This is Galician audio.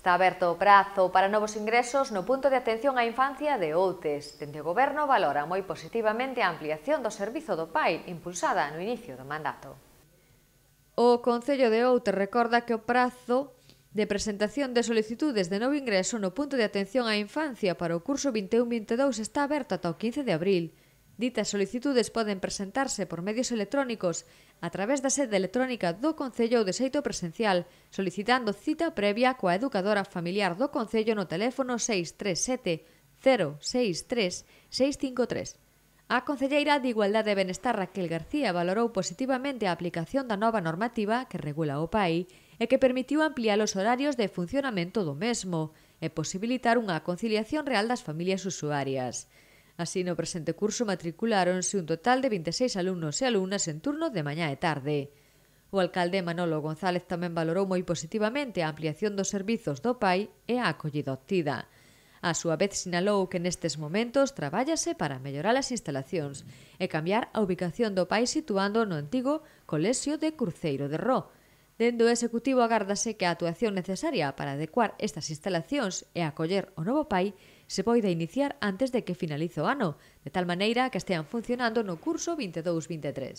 Está aberto o prazo para novos ingresos no punto de atención á infancia de Outes. Dende o Goberno valora moi positivamente a ampliación do servizo do PAI impulsada no inicio do mandato. O Concello de Outes recorda que o prazo de presentación de solicitudes de novo ingreso no punto de atención á infancia para o curso 21-22 está aberto ata o 15 de abril. Ditas solicitudes poden presentarse por medios electrónicos a través da sede electrónica do Concello ou de xeito presencial, solicitando cita previa coa educadora familiar do Concello no teléfono 637 063 653. A Concelleira de Igualdade e Benestar Raquel García valorou positivamente a aplicación da nova normativa que regula o PAI e que permitiu ampliar os horarios de funcionamento do mesmo e posibilitar unha conciliación real das familias usuarias. Así, no presente curso matriculáronse un total de 26 alumnos e alumnas en turno de mañá e tarde. O alcalde Manolo González tamén valorou moi positivamente a ampliación dos servizos do PAI e a acollida obtida. A súa vez sinalou que nestes momentos trabállase para mellorar as instalacións e cambiar a ubicación do PAI situando no antigo Colexio de Cruceiro de Ró, Dendo o Executivo agárdase que a actuación necesaria para adecuar estas instalacións e acoller o novo pai se poida iniciar antes de que finalice o ano, de tal maneira que estean funcionando no curso 22-23.